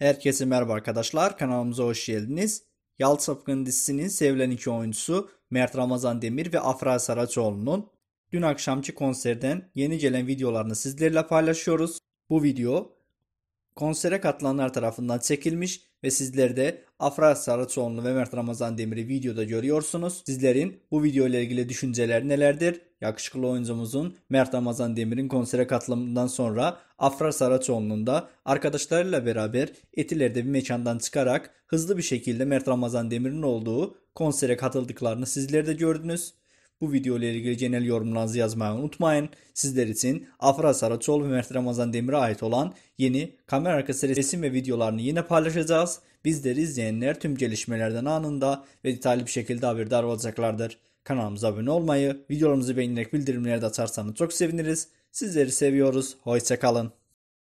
Herkese merhaba arkadaşlar. Kanalımıza hoş geldiniz. Yal Sapkın dizisinin sevilen iki oyuncusu Mert Ramazan Demir ve Afra Saraçoğlu'nun dün akşamki konserden yeni gelen videolarını sizlerle paylaşıyoruz. Bu video konsere katılanlar tarafından çekilmiş ve sizler de Afra Saraçoğlu ve Mert Ramazan Demir'i videoda görüyorsunuz. Sizlerin bu video ile ilgili düşünceler nelerdir? yakışıklı oyuncumuzun Mert Ramazan Demir'in konsere katılımından sonra Afra Saraçoğlu'nun da arkadaşlarıyla beraber Etiler'de bir mekandan çıkarak hızlı bir şekilde Mert Ramazan Demir'in olduğu konsere katıldıklarını sizler de gördünüz. Bu video ile ilgili genel yorumlarınızı yazmayı unutmayın. Sizler için Afra Saraçoğlu ve Mert Ramazan Demir'e ait olan yeni kamera arkası resim ve videolarını yine paylaşacağız. Bizleri izleyenler tüm gelişmelerden anında ve detaylı bir şekilde haberdar olacaklardır. Kanalımıza abone olmayı, videolarımızı beğenerek bildirimleri de atarsanız çok seviniriz. Sizleri seviyoruz. Hoşçakalın.